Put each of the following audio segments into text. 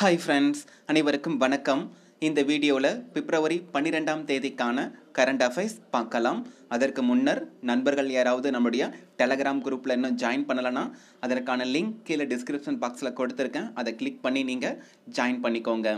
hi friends அனைவருக்கும் வணக்கம் இந்த வீடியோவில் பிப்ரவரி பன்னிரெண்டாம் தேதிக்கான கரண்ட் அஃபேர்ஸ் பார்க்கலாம் அதற்கு முன்னர் நண்பர்கள் யாராவது நம்முடைய டெலகிராம் குரூப்பில் இன்னும் ஜாயின் பண்ணலைன்னா அதற்கான லிங்க் கீழே டிஸ்கிரிப்ஷன் பாக்ஸில் கொடுத்துருக்கேன் அதை கிளிக் பண்ணி நீங்கள் ஜாயின் பண்ணிக்கோங்க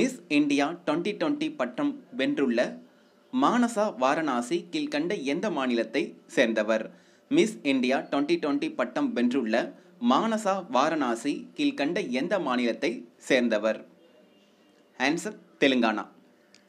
மிஸ் இந்தியா டுவெண்ட்டி டுவெண்ட்டி பட்டம் வென்றுள்ள மானசா வாரணாசி கீழ்கண்ட எந்த மாநிலத்தை சேர்ந்தவர் மிஸ் இந்தியா டுவெண்ட்டி டுவெண்ட்டி பட்டம் வென்றுள்ள மானசா வாரணாசி கீழ்கண்ட எந்த மாநிலத்தை சேர்ந்தவர் ஆன்சர் தெலுங்கானா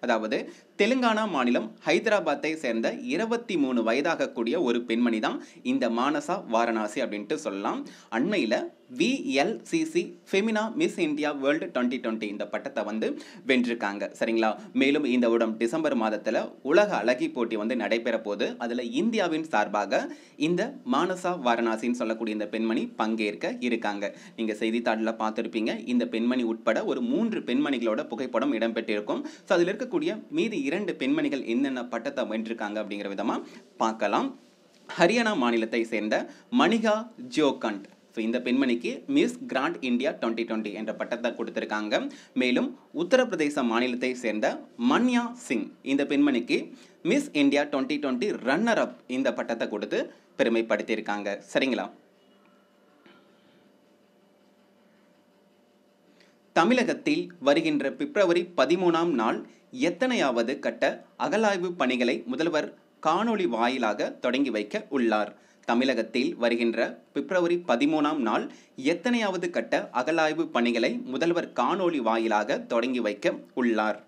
அதாவது தெலுங்கானா மாநிலம் ஹைதராபாத்தை சேர்ந்த இருபத்தி மூணு வயதாகக்கூடிய ஒரு பெண்மணி தான் இந்த மானசா வாரணாசி அப்படின்ட்டு சொல்லலாம் அண்மையில் VLCC Femina Miss India world twenty twenty இந்த பட்டத்தை வந்து வென்றிருக்காங்க சரிங்களா மேலும் இந்த வருடம் டிசம்பர் மாதத்தில் உலக அழகி போட்டி வந்து நடைபெற போது அதில் இந்தியாவின் சார்பாக இந்த மானசா வாரணாசின்னு சொல்லக்கூடிய இந்த பெண்மணி பங்கேற்க இருக்காங்க நீங்கள் செய்தித்தாளில் பார்த்துருப்பீங்க இந்த பெண்மணி உட்பட ஒரு மூன்று பெண்மணிகளோட புகைப்படம் இடம்பெற்றிருக்கும் ஸோ அதில் இருக்கக்கூடிய மீதி இரண்டு பெண்மணிகள் என்னென்ன பட்டத்தை வென்றிருக்காங்க அப்படிங்கிற விதமாக பார்க்கலாம் ஹரியானா மாநிலத்தை சேர்ந்த மணிகா ஜோகண்ட் ஸோ இந்த பெண்மணிக்கு Miss Grand India twenty twenty என்ற பட்டத்தை கொடுத்துருக்காங்க மேலும் உத்தரப்பிரதேச மாநிலத்தை சேர்ந்த மன்யா சிங் இந்த பெண்மணிக்கு Miss India twenty twenty runner up இந்த பட்டத்தை கொடுத்து பெருமைப்படுத்தியிருக்காங்க சரிங்களா தமிழகத்தில் வருகின்ற பிப்ரவரி பதிமூணாம் நாள் எத்தனையாவது கட்ட அகலாய்வு பணிகளை முதல்வர் காணொளி வாயிலாக தொடங்கி வைக்க உள்ளார் தமிழகத்தில் வருகின்ற பிப்ரவரி பதிமூணாம் நாள் எத்தனையாவது கட்ட அகலாய்வு பணிகளை முதல்வர் காணொளி வாயிலாக தொடங்கி வைக்க உள்ளார்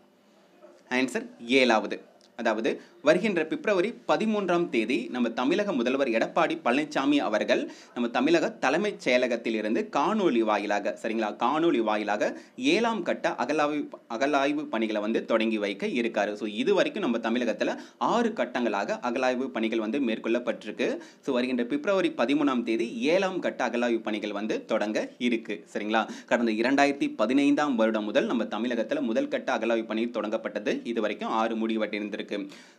ஆன்சர் ஏழாவது அதாவது வருகின்ற பிப்ரவரி பதிமூன்றாம் தேதி நம்ம தமிழக முதல்வர் எடப்பாடி பழனிசாமி அவர்கள் நம்ம தமிழக தலைமைச் செயலகத்தில் இருந்து காணொலி வாயிலாக சரிங்களா காணொலி வாயிலாக ஏழாம் கட்ட அகலாய்வு அகலாய்வு பணிகளை வந்து தொடங்கி வைக்க இருக்காரு ஸோ இது வரைக்கும் நம்ம தமிழகத்தில் ஆறு கட்டங்களாக அகலாய்வு பணிகள் வந்து மேற்கொள்ளப்பட்டிருக்கு ஸோ வருகின்ற பிப்ரவரி பதிமூணாம் தேதி ஏழாம் கட்ட அகலாய்வு பணிகள் வந்து தொடங்க இருக்கு சரிங்களா கடந்த இரண்டாயிரத்தி பதினைந்தாம் வருடம் முதல் நம்ம தமிழகத்தில் முதல் கட்ட அகலாய்வு பணி தொடங்கப்பட்டது இது வரைக்கும் ஆறு முடிவட்டிருந்திருக்கு இருக்கு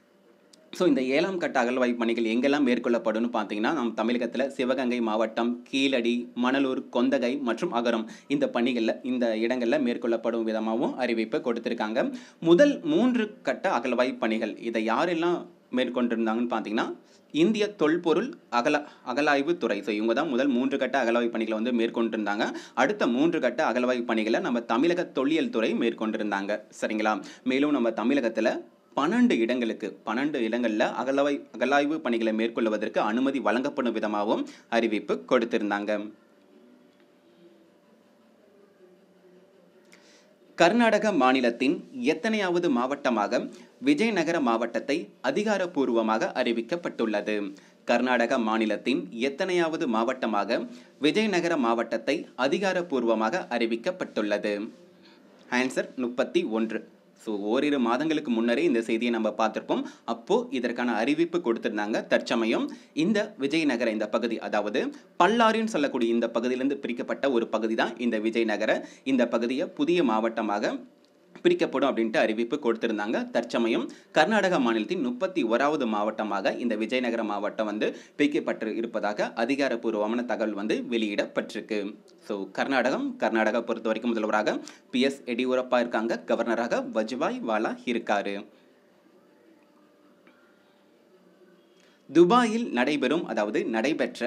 ஸோ இந்த ஏழாம் கட்ட அகழ்வாய்வு பணிகள் எங்கெல்லாம் மேற்கொள்ளப்படும்னு பார்த்தீங்கன்னா நம் தமிழகத்தில் சிவகங்கை மாவட்டம் கீழடி மணலூர் கொந்தகை மற்றும் அகரம் இந்த பணிகளில் இந்த இடங்களில் மேற்கொள்ளப்படும் விதமாகவும் அறிவிப்பை கொடுத்துருக்காங்க முதல் மூன்று கட்ட அகழ்வாய்வு பணிகள் இதை யாரெல்லாம் மேற்கொண்டிருந்தாங்கன்னு பார்த்தீங்கன்னா இந்திய தொல்பொருள் அகல அகலாய்வு துறை ஸோ இவங்க தான் முதல் மூன்று கட்ட அகலாய்வு பணிகளை வந்து மேற்கொண்டிருந்தாங்க அடுத்த மூன்று கட்ட அகலாய்வு பணிகளை நம்ம தமிழக தொல்லியல் துறை மேற்கொண்டிருந்தாங்க சரிங்களா மேலும் நம்ம தமிழகத்தில் பன்னெண்டு இடங்களுக்கு பன்னெண்டு இடங்களில் அகலவை அகலாய்வு பணிகளை மேற்கொள்வதற்கு அனுமதி வழங்கப்படும் விதமாகவும் அறிவிப்பு கொடுத்திருந்தாங்க கர்நாடக மாநிலத்தின் எத்தனையாவது மாவட்டமாக விஜயநகர மாவட்டத்தை அதிகாரப்பூர்வமாக அறிவிக்கப்பட்டுள்ளது கர்நாடக மாநிலத்தின் எத்தனையாவது மாவட்டமாக விஜயநகர மாவட்டத்தை அதிகாரப்பூர்வமாக அறிவிக்கப்பட்டுள்ளது ஆன்சர் முப்பத்தி ஒன்று ஸோ ஓரிரு மாதங்களுக்கு முன்னரே இந்த செய்தியை நம்ம பார்த்துருப்போம் அப்போது இதற்கான அறிவிப்பு கொடுத்துருந்தாங்க தற்சமயம் இந்த விஜயநகர இந்த பகுதி அதாவது பல்லாரின்னு சொல்லக்கூடிய இந்த பகுதியிலிருந்து பிரிக்கப்பட்ட ஒரு பகுதி தான் இந்த விஜயநகர இந்த பகுதியை புதிய மாவட்டமாக பிரிக்கப்படும் அப்படின்ட்டு அறிவிப்பு கொடுத்திருந்தாங்க தற்சமயம் கர்நாடக மாநிலத்தின் முப்பத்தி ஓராவது மாவட்டமாக இந்த விஜயநகர மாவட்டம் வந்து பிரிக்கப்பட்டு இருப்பதாக அதிகாரப்பூர்வமான தகவல் வந்து வெளியிடப்பட்டிருக்கு ஸோ கர்நாடகம் கர்நாடகா பொறுத்த வரைக்கும் முதல்வராக பி எஸ் எடியூரப்பா இருக்காங்க கவர்னராக வஜுபாய் வாலா இருக்காரு துபாயில் நடைபெறும் அதாவது நடைபெற்ற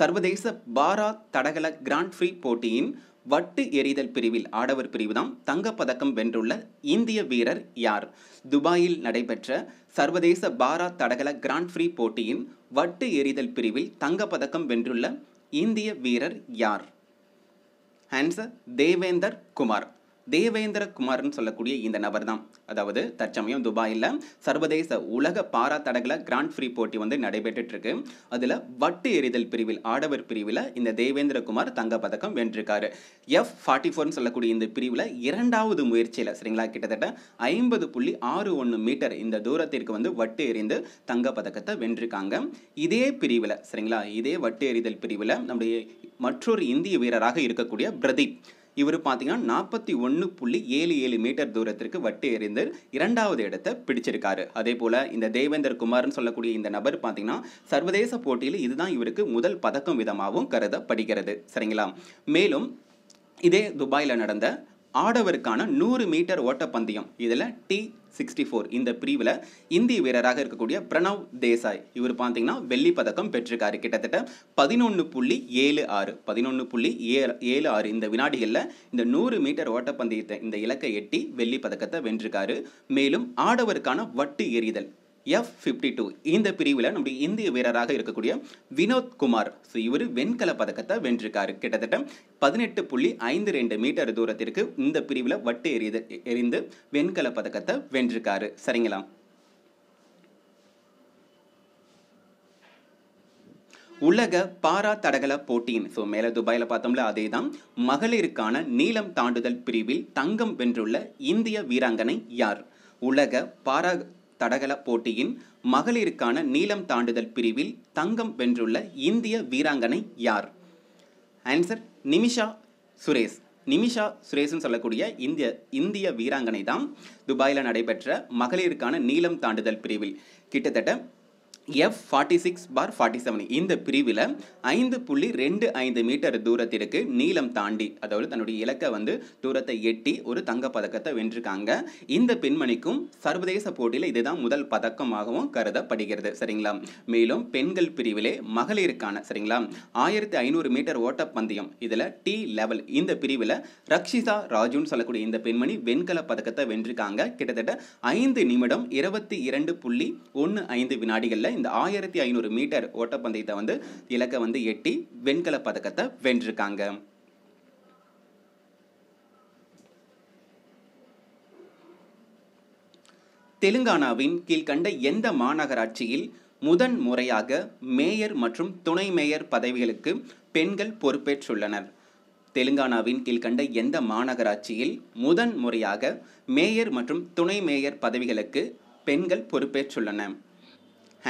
சர்வதேச பாரா தடகள கிராண்ட் ஃப்ரீ போட்டியின் வட்டு எறிதல் பிரிவில் ஆடவர் பிரிவுதான் தங்கப்பதக்கம் வென்றுள்ள இந்திய வீரர் யார் துபாயில் நடைபெற்ற சர்வதேச பாரா தடகள கிராண்ட் ஃப்ரீ போட்டியின் வட்டு எறிதல் பிரிவில் தங்கப்பதக்கம் வென்றுள்ள இந்திய வீரர் யார் ஆன்சர் தேவேந்தர் குமார் தேவேந்திர குமார்னு சொல்லக்கூடிய இந்த நபர் தான் அதாவது தற்சமயம் துபாயில் சர்வதேச உலக பாரா தடகள கிராண்ட் ஃப்ரீ போட்டி வந்து நடைபெற்றுட்டு இருக்கு அதில் வட்டு எறிதல் பிரிவில் ஆடவர் பிரிவில் இந்த தேவேந்திர குமார் தங்க பதக்கம் வென்றிருக்காரு எஃப் ஃபார்ட்டி ஃபோர்னு சொல்லக்கூடிய இந்த பிரிவில் இரண்டாவது முயற்சியில் சரிங்களா கிட்டத்தட்ட ஐம்பது புள்ளி ஆறு ஒன்று மீட்டர் இந்த தூரத்திற்கு வந்து வட்டு எறிந்து தங்க பதக்கத்தை வென்றிருக்காங்க இதே பிரிவில் சரிங்களா இதே வட்டு எறிதல் பிரிவில் நம்முடைய மற்றொரு இந்திய வீரராக இருக்கக்கூடிய பிரதீப் இவர் பார்த்தீங்கன்னா நாற்பத்தி ஒன்று புள்ளி ஏழு ஏழு மீட்டர் தூரத்திற்கு வட்டி எறிந்து இரண்டாவது இடத்தை பிடிச்சிருக்காரு அதே போல் இந்த தேவேந்தர் குமார்னு சொல்லக்கூடிய இந்த நபர் பார்த்தீங்கன்னா சர்வதேச போட்டியில் இதுதான் இவருக்கு முதல் பதக்கம் விதமாகவும் கருதப்படுகிறது சரிங்களா மேலும் இதே துபாயில் நடந்த ஆடவருக்கான நூறு மீட்டர் ஓட்டப்பந்தயம் இதில் டி சிக்ஸ்டி ஃபோர் இந்த பிரிவில் இந்திய வீரராக இருக்கக்கூடிய பிரணவ் தேசாய் இவர் பார்த்தீங்கன்னா வெள்ளி பதக்கம் பெற்றிருக்காரு கிட்டத்தட்ட பதினொன்று புள்ளி ஏழு ஆறு பதினொன்று புள்ளி ஏழு ஆறு இந்த வினாடிகளில் இந்த நூறு மீட்டர் ஓட்டப்பந்தயத்தை இந்த இலக்கை எட்டி வெள்ளி பதக்கத்தை வென்றிருக்காரு மேலும் ஆடவருக்கான வட்டு எறிதல் எஃப் ஃபிஃப்டி டூ இந்த பிரிவில் நம்முடைய இந்திய வீரராக இருக்கக்கூடிய வினோத் குமார் ஸோ இவர் வெண்கல பதக்கத்தை வென்றிருக்காரு கிட்டத்தட்ட பதினெட்டு புள்ளி ஐந்து ரெண்டு மீட்டர் தூரத்திற்கு இந்த பிரிவில் வட்டு எறிது எரிந்து வெண்கல பதக்கத்தை வென்றிருக்காரு சரிங்களா உலக பாரா தடகள போட்டியின் ஸோ மேலே துபாயில் பார்த்தோம்ல அதே தான் மகளிருக்கான நீளம் தாண்டுதல் பிரிவில் தங்கம் வென்றுள்ள இந்திய வீராங்கனை யார் உலக பாரா தடகள போட்டியின் மகளிருக்கான நீளம் தாண்டுதல் பிரிவில் தங்கம் வென்றுள்ள இந்திய வீராங்கனை யார் ஆன்சர் நிமிஷா சுரேஷ் நிமிஷா சுரேஷ்னு சொல்லக்கூடிய இந்திய இந்திய வீராங்கனை தான் துபாயில் நடைபெற்ற மகளிருக்கான நீளம் தாண்டுதல் பிரிவில் கிட்டத்தட்ட எஃப் ஃபார்ட்டி சிக்ஸ் பார் ஃபார்ட்டி செவன் இந்த பிரிவில் ஐந்து புள்ளி ரெண்டு ஐந்து மீட்டர் தூரத்திற்கு நீளம் தாண்டி அதாவது தன்னுடைய இலக்கை வந்து தூரத்தை எட்டி ஒரு தங்கப்பதக்கத்தை வென்றிருக்காங்க இந்த பெண்மணிக்கும் சர்வதேச போட்டியில் இதுதான் முதல் பதக்கமாகவும் கருதப்படுகிறது சரிங்களா மேலும் பெண்கள் பிரிவிலே மகளிருக்கான சரிங்களா ஆயிரத்தி ஐநூறு மீட்டர் ஓட்டப்பந்தயம் இதில் டி லெவல் இந்த பிரிவில் ரக்ஷிதா ராஜுன்னு சொல்லக்கூடிய இந்த பெண்மணி வெண்கல பதக்கத்தை வென்றிருக்காங்க கிட்டத்தட்ட ஐந்து நிமிடம் இருபத்தி இரண்டு புள்ளி ஒன்று ஐந்து வினாடிகளில் இந்த ஆயிரத்தி ஐநூறு மீட்டர் ஓட்டப்பந்தயத்தை வந்து இலக்கை வந்து எட்டி வெண்கல பதக்கத்தை வென்றிருக்காங்க தெலுங்கானாவின் கீழ்கண்ட எந்த மாநகராட்சியில் முதன் முறையாக மேயர் மற்றும் துணை மேயர் பதவிகளுக்கு பெண்கள் பொறுப்பேற்றுள்ளனர் தெலுங்கானாவின் கீழ்கண்ட எந்த மாநகராட்சியில் முதன் முறையாக மேயர் மற்றும் துணை மேயர் பதவிகளுக்கு பெண்கள் பொறுப்பேற்றுள்ளன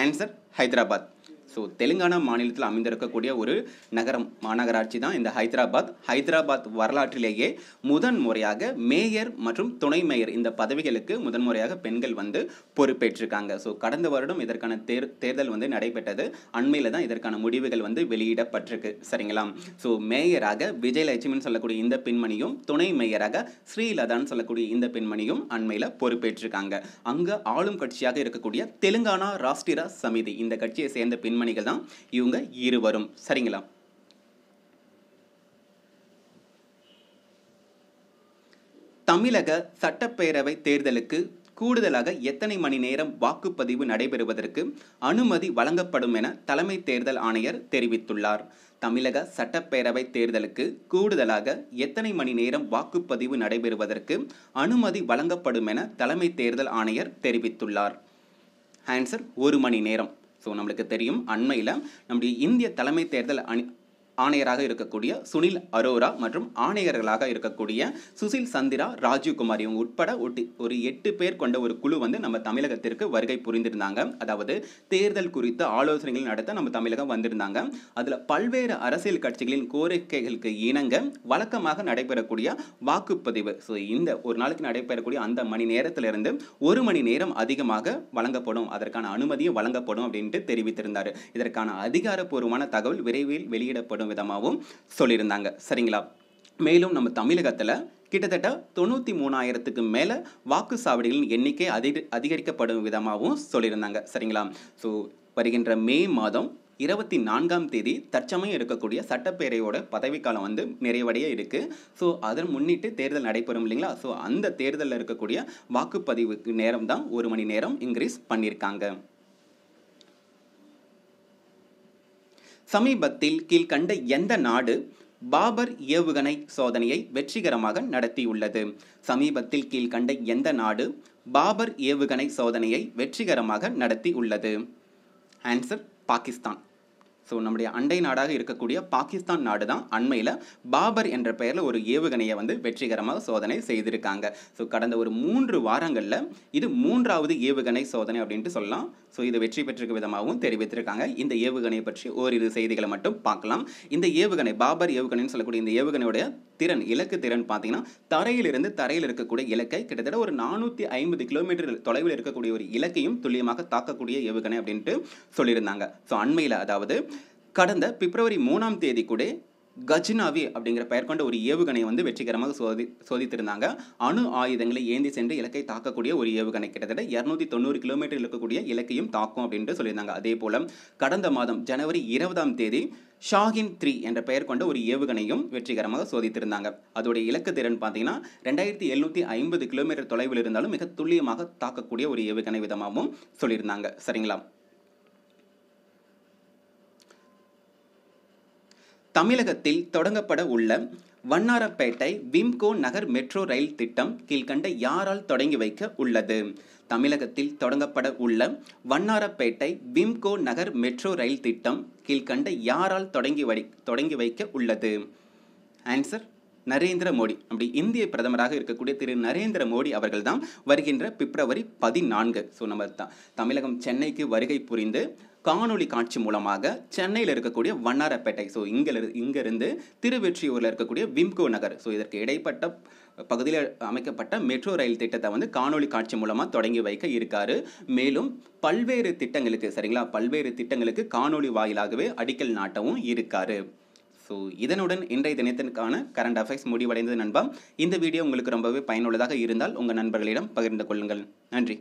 ఆన్సర్ హైదరాబాద్ ஸோ தெலுங்கானா மாநிலத்தில் அமைந்திருக்கக்கூடிய ஒரு நகரம் மாநகராட்சி தான் இந்த ஹைதராபாத் ஹைதராபாத் வரலாற்றிலேயே முதன் முறையாக மேயர் மற்றும் துணை மேயர் இந்த பதவிகளுக்கு முதன்முறையாக பெண்கள் வந்து பொறுப்பேற்றிருக்காங்க ஸோ கடந்த வருடம் இதற்கான தேர் தேர்தல் வந்து நடைபெற்றது அண்மையில் தான் இதற்கான முடிவுகள் வந்து வெளியிடப்பட்டிருக்கு சரிங்களா ஸோ மேயராக விஜயலட்சுமின்னு சொல்லக்கூடிய இந்த பெண்மணியும் துணை மேயராக ஸ்ரீலதான்னு சொல்லக்கூடிய இந்த பெண்மணியும் அண்மையில் பொறுப்பேற்றிருக்காங்க அங்கு ஆளும் கட்சியாக இருக்கக்கூடிய தெலுங்கானா ராஷ்டிரா சமிதி இந்த கட்சியை சேர்ந்த பெண்மணி பெண்மணிகள் தான் இவங்க இருவரும் சரிங்களா தமிழக சட்டப்பேரவை தேர்தலுக்கு கூடுதலாக எத்தனை மணி நேரம் வாக்குப்பதிவு நடைபெறுவதற்கு அனுமதி வழங்கப்படும் என தலைமை தேர்தல் ஆணையர் தெரிவித்துள்ளார் தமிழக சட்டப்பேரவை தேர்தலுக்கு கூடுதலாக எத்தனை மணி நேரம் வாக்குப்பதிவு நடைபெறுவதற்கு அனுமதி வழங்கப்படும் என தலைமை தேர்தல் ஆணையர் தெரிவித்துள்ளார் ஆன்சர் ஒரு மணி நேரம் ஸோ நம்மளுக்கு தெரியும் அண்மையில் நம்முடைய இந்திய தலைமை தேர்தல் அணி ஆணையராக இருக்கக்கூடிய சுனில் அரோரா மற்றும் ஆணையர்களாக இருக்கக்கூடிய சுசில் சந்திரா ராஜீவ்குமார் இவங்க உட்பட ஒட்டி ஒரு எட்டு பேர் கொண்ட ஒரு குழு வந்து நம்ம தமிழகத்திற்கு வருகை புரிந்திருந்தாங்க அதாவது தேர்தல் குறித்த ஆலோசனைகள் நடத்த நம்ம தமிழகம் வந்திருந்தாங்க அதில் பல்வேறு அரசியல் கட்சிகளின் கோரிக்கைகளுக்கு இணங்க வழக்கமாக நடைபெறக்கூடிய வாக்குப்பதிவு ஸோ இந்த ஒரு நாளுக்கு நடைபெறக்கூடிய அந்த மணி நேரத்திலிருந்து ஒரு மணி நேரம் அதிகமாக வழங்கப்படும் அதற்கான அனுமதியும் வழங்கப்படும் அப்படின்ட்டு தெரிவித்திருந்தார் இதற்கான அதிகாரப்பூர்வமான தகவல் விரைவில் வெளியிடப்படும் கொண்டாடும் விதமாகவும் சொல்லியிருந்தாங்க சரிங்களா மேலும் நம்ம தமிழகத்தில் கிட்டத்தட்ட தொண்ணூற்றி மூணாயிரத்துக்கு மேலே வாக்கு சாவடிகளின் எண்ணிக்கை அதிக அதிகரிக்கப்படும் விதமாகவும் சொல்லியிருந்தாங்க சரிங்களா ஸோ வருகின்ற மே மாதம் இருபத்தி நான்காம் தேதி தற்சமயம் இருக்கக்கூடிய சட்டப்பேரவையோட பதவிக்காலம் வந்து நிறைவடைய இருக்குது ஸோ அதன் முன்னிட்டு தேர்தல் நடைபெறும் இல்லைங்களா ஸோ அந்த தேர்தலில் இருக்கக்கூடிய வாக்குப்பதிவுக்கு நேரம் தான் ஒரு மணி நேரம் இன்க்ரீஸ் பண்ணியிருக்காங்க சமீபத்தில் கீழ்கண்ட எந்த நாடு பாபர் ஏவுகணை சோதனையை வெற்றிகரமாக நடத்தியுள்ளது சமீபத்தில் கீழ்கண்ட எந்த நாடு பாபர் ஏவுகணை சோதனையை வெற்றிகரமாக நடத்தியுள்ளது ஆன்சர் பாகிஸ்தான் ஸோ நம்முடைய அண்டை நாடாக இருக்கக்கூடிய பாகிஸ்தான் நாடு தான் அண்மையில் பாபர் என்ற பெயரில் ஒரு ஏவுகணையை வந்து வெற்றிகரமாக சோதனை செய்திருக்காங்க ஸோ கடந்த ஒரு மூன்று வாரங்களில் இது மூன்றாவது ஏவுகணை சோதனை அப்படின்ட்டு சொல்லலாம் ஸோ இது வெற்றி பெற்றிருக்க விதமாகவும் தெரிவித்திருக்காங்க இந்த ஏவுகணையை பற்றி ஓரிரு செய்திகளை மட்டும் பார்க்கலாம் இந்த ஏவுகணை பாபர் ஏவுகணைன்னு சொல்லக்கூடிய இந்த ஏவுகணையுடைய திறன் இலக்கு திறன் பார்த்தீங்கன்னா தரையிலிருந்து தரையில் இருக்கக்கூடிய இலக்கை கிட்டத்தட்ட ஒரு நானூற்றி ஐம்பது கிலோமீட்டர் தொலைவில் இருக்கக்கூடிய ஒரு இலக்கையும் துல்லியமாக தாக்கக்கூடிய ஏவுகணை அப்படின்ட்டு சொல்லியிருந்தாங்க ஸோ அண்மையில் அதாவது கடந்த பிப்ரவரி மூணாம் தேதி கூட கஜினாவி அப்படிங்கிற பெயர் கொண்ட ஒரு ஏவுகணையை வந்து வெற்றிகரமாக சோதி சோதித்திருந்தாங்க அணு ஆயுதங்களை ஏந்தி சென்று இலக்கை தாக்கக்கூடிய ஒரு ஏவுகணை கிட்டத்தட்ட இரநூத்தி தொண்ணூறு கிலோமீட்டர் இருக்கக்கூடிய இலக்கையும் தாக்கும் அப்படின்ட்டு சொல்லியிருந்தாங்க அதே போல் கடந்த மாதம் ஜனவரி இருபதாம் தேதி ஷாகின் த்ரீ என்ற பெயர் கொண்ட ஒரு ஏவுகணையும் வெற்றிகரமாக சோதித்திருந்தாங்க அதோடைய இலக்கு திறன் பார்த்தீங்கன்னா ரெண்டாயிரத்தி எழுநூற்றி ஐம்பது கிலோமீட்டர் தொலைவில் இருந்தாலும் மிக துல்லியமாக தாக்கக்கூடிய ஒரு ஏவுகணை விதமாகவும் சொல்லியிருந்தாங்க சரிங்களா தமிழகத்தில் தொடங்கப்பட உள்ள வண்ணாரப்பேட்டை விம்கோ நகர் மெட்ரோ ரயில் திட்டம் கீழ்கண்ட யாரால் தொடங்கி வைக்க உள்ளது தமிழகத்தில் தொடங்கப்பட உள்ள வண்ணாரப்பேட்டை விம்கோ நகர் மெட்ரோ ரயில் திட்டம் கீழ்கண்ட யாரால் தொடங்கி வை தொடங்கி வைக்க உள்ளது ஆன்சர் நரேந்திர மோடி அப்படி இந்திய பிரதமராக இருக்கக்கூடிய திரு நரேந்திர மோடி அவர்கள் தான் வருகின்ற பிப்ரவரி பதினான்கு ஸோ நம்ம தமிழகம் சென்னைக்கு வருகை புரிந்து காணொலி காட்சி மூலமாக சென்னையில் இருக்கக்கூடிய வண்ணாரப்பேட்டை ஸோ இங்கே இங்கேருந்து திருவெற்றியூரில் இருக்கக்கூடிய விம்கோ நகர் ஸோ இதற்கு இடைப்பட்ட பகுதியில் அமைக்கப்பட்ட மெட்ரோ ரயில் திட்டத்தை வந்து காணொலி காட்சி மூலமாக தொடங்கி வைக்க இருக்காரு மேலும் பல்வேறு திட்டங்களுக்கு சரிங்களா பல்வேறு திட்டங்களுக்கு காணொலி வாயிலாகவே அடிக்கல் நாட்டவும் இருக்காரு ஸோ இதனுடன் இன்றைய தினத்திற்கான கரண்ட் அஃபேர்ஸ் முடிவடைந்தது நண்பா இந்த வீடியோ உங்களுக்கு ரொம்பவே பயனுள்ளதாக இருந்தால் உங்கள் நண்பர்களிடம் பகிர்ந்து கொள்ளுங்கள் நன்றி